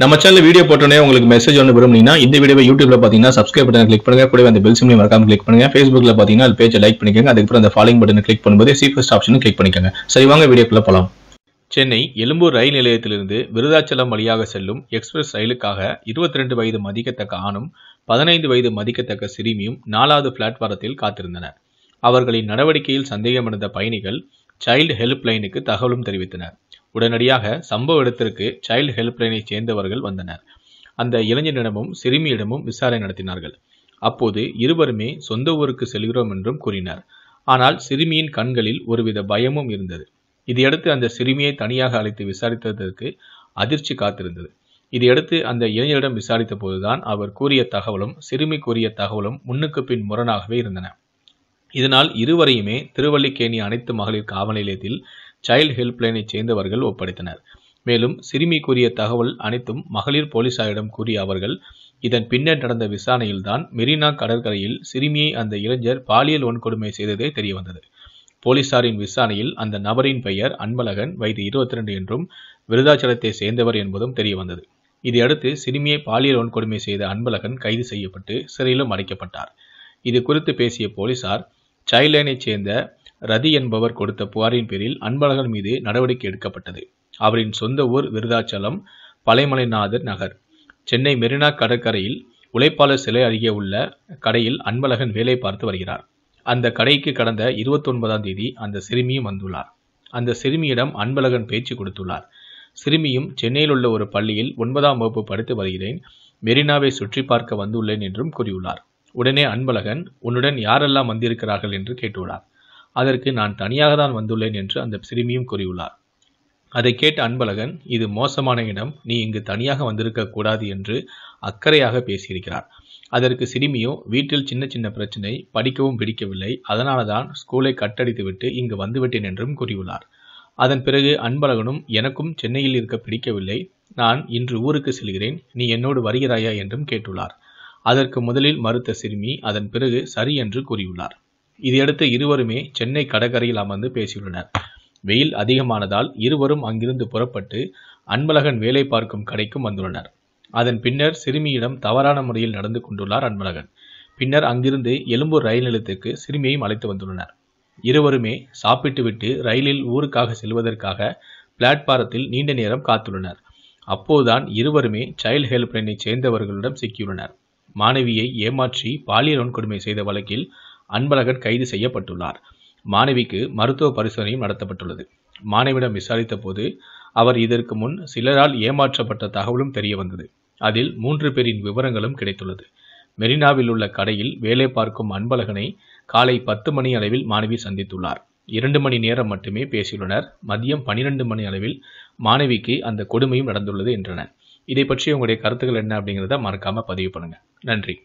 நம்ம channel video போட்டோன்னே உங்களுக்கு மெசேஜ் ஒன்று விரும்புனீங்கன்னா இந்த வீடியோ யூடியூப்ல பார்த்தீங்கன்னா சப்ஸ்கிரைப் பட்டன் கிளிக் பண்ணுங்க கூட அந்த பெல் சிம்லையும் மறக்காம கிளிக் பண்ணுங்க ஃபேஸ்புக்ல பார்த்தீங்கன்னா அது பேஜை லைக் பண்ணிக்கோங்க அதுக்கப்புறம் அந்த ஃபாலோயிங் பட்டன் கிளிக் பண்ணும்போது சீஃபஸ்ட் ஆப்ஷனும் கிளிக் பண்ணிக்கோங்க சரி வாங்க வீடியோக்குள்ள போகலாம் சென்னை எழும்பூர் ரயில் நிலையத்திலிருந்து விருதாச்சலம் வழியாக செல்லும் எக்ஸ்பிரஸ் ரயிலுக்காக இருபத்தி ரெண்டு வயது மதிக்கத்தக்க ஆணும் பதினைந்து வயது மதிக்கத்தக்க சிறுமியும் நாலாவது பிளாட்பாரத்தில் காத்திருந்தனர் அவர்களின் நடவடிக்கையில் சந்தேகமடைந்த பயணிகள் சைல்டு ஹெல்ப்லைனுக்கு தகவலும் தெரிவித்தனர் உடனடியாக சம்பவ இடத்திற்கு சைல்டு ஹெல்ப்லைனை சேர்ந்தவர்கள் வந்தனர் அந்த இளைஞனிடமும் சிறுமியிடமும் விசாரணை நடத்தினார்கள் அப்போது இருவருமே சொந்த ஊருக்கு செல்கிறோம் என்றும் கூறினார் ஆனால் சிறுமியின் கண்களில் ஒருவித பயமும் இருந்தது இதையடுத்து அந்த சிறுமியை தனியாக அழைத்து விசாரித்ததற்கு அதிர்ச்சி காத்திருந்தது இதையடுத்து அந்த இளைஞரிடம் விசாரித்த போதுதான் அவர் கூறிய தகவலும் சிறுமி கூறிய தகவலும் முன்னுக்கு பின் முரணாகவே இருந்தன இதனால் இருவரையுமே திருவல்லிக்கேணி அனைத்து மகளிர் காவல் நிலையத்தில் சைல்டு ஹெல்ப்லைனை சேர்ந்தவர்கள் ஒப்படைத்தனர் மேலும் சிறுமி கூறிய தகவல் அனைத்தும் மகளிர் போலீசாரிடம் கூறிய அவர்கள் இதன் பின்னர் நடந்த விசாரணையில்தான் மெரினா கடற்கரையில் சிறுமியை அந்த இளைஞர் பாலியல் வன்கொடுமை செய்ததே தெரியவந்தது போலீசாரின் விசாரணையில் அந்த நபரின் பெயர் அன்பழகன் வயது இருபத்தி ரெண்டு என்றும் விருதாச்சலத்தை சேர்ந்தவர் என்பதும் தெரியவந்தது இதையடுத்து சிறுமியை பாலியல் வன்கொடுமை செய்த அன்பழகன் கைது செய்யப்பட்டு சிறையிலும் அடைக்கப்பட்டார் இது குறித்து பேசிய போலீசார் சைல்ட்லைனைச் சேர்ந்த ரதி என்பவர் கொடுத்த புகாரின் பேரில் அன்பழகன் மீது நடவடிக்கை எடுக்கப்பட்டது அவரின் சொந்த ஊர் விருதாச்சலம் பழைமலைநாதர் நகர் சென்னை மெரினா கடற்கரையில் உழைப்பாளர் சிலை அருகே உள்ள கடையில் அன்பழகன் வேலை பார்த்து வருகிறார் அந்த கடைக்கு கடந்த இருபத்தொன்பதாம் தேதி அந்த சிறுமியும் வந்துள்ளார் அந்த சிறுமியிடம் அன்பழகன் பேச்சு கொடுத்துள்ளார் சிறுமியும் சென்னையில் உள்ள ஒரு பள்ளியில் ஒன்பதாம் வகுப்பு படித்து வருகிறேன் மெரினாவை சுற்றி பார்க்க வந்துள்ளேன் என்றும் கூறியுள்ளார் உடனே அன்பழகன் உன்னுடன் யாரெல்லாம் வந்திருக்கிறார்கள் என்று கேட்டுள்ளார் அதற்கு நான் தனியாக தான் வந்துள்ளேன் என்று அந்த சிறுமியும் கூறியுள்ளார் அதை கேட்ட அன்பழகன் இது மோசமான இடம் நீ இங்கு தனியாக வந்திருக்க கூடாது என்று அக்கறையாக பேசியிருக்கிறார் அதற்கு சிறுமியோ வீட்டில் சின்ன சின்ன பிரச்சனை படிக்கவும் பிடிக்கவில்லை அதனால தான் ஸ்கூலை கட்டடித்துவிட்டு இங்கு வந்துவிட்டேன் என்றும் கூறியுள்ளார் அதன் பிறகு அன்பழகனும் எனக்கும் சென்னையில் இருக்க பிடிக்கவில்லை நான் இன்று ஊருக்கு செல்கிறேன் நீ என்னோடு வருகிறாயா என்றும் கேட்டுள்ளார் அதற்கு முதலில் மறுத்த சிறுமி அதன் பிறகு சரி என்று கூறியுள்ளார் இதையடுத்து இருவருமே சென்னை கடற்கரையில் அமர்ந்து பேசியுள்ளனர் வெயில் அதிகமானதால் இருவரும் அங்கிருந்து புறப்பட்டு அன்பழகன் வேலை பார்க்கும் கடைக்கும் வந்துள்ளனர் அதன் பின்னர் சிறுமியிடம் தவறான முறையில் நடந்து கொண்டுள்ளார் அன்பழகன் பின்னர் அங்கிருந்து எழும்பூர் ரயில் நிலையத்திற்கு சிறுமியையும் அழைத்து வந்துள்ளனர் இருவருமே சாப்பிட்டுவிட்டு ரயிலில் ஊருக்காக செல்வதற்காக பிளாட்பாரத்தில் நீண்ட நேரம் காத்துள்ளனர் அப்போதுதான் இருவருமே சைல்டு ஹெல்ப் லைனை சேர்ந்தவர்களிடம் சிக்கியுள்ளனர் மாணவியை ஏமாற்றி பாலியல் வன்கொடுமை செய்த வழக்கில் அன்பழகன் கைது செய்யப்பட்டுள்ளார் மாணவிக்கு மருத்துவ பரிசோதனையும் நடத்தப்பட்டுள்ளது மாணவியிடம் விசாரித்த போது அவர் இதற்கு முன் சிலரால் ஏமாற்றப்பட்ட தகவலும் தெரிய வந்தது அதில் மூன்று பேரின் விவரங்களும் கிடைத்துள்ளது மெரினாவில் உள்ள கடையில் வேலை பார்க்கும் அன்பழகனை காலை பத்து மணி அளவில் மாணவி சந்தித்துள்ளார் இரண்டு மணி நேரம் மட்டுமே பேசியுள்ளனர் மதியம் பனிரெண்டு மணி அளவில் மாணவிக்கு அந்த கொடுமையும் நடந்துள்ளது என்றனர் இதை பற்றி உங்களுடைய கருத்துக்கள் என்ன அப்படிங்கிறத மறக்காமல் பதிவு பண்ணுங்கள் நன்றி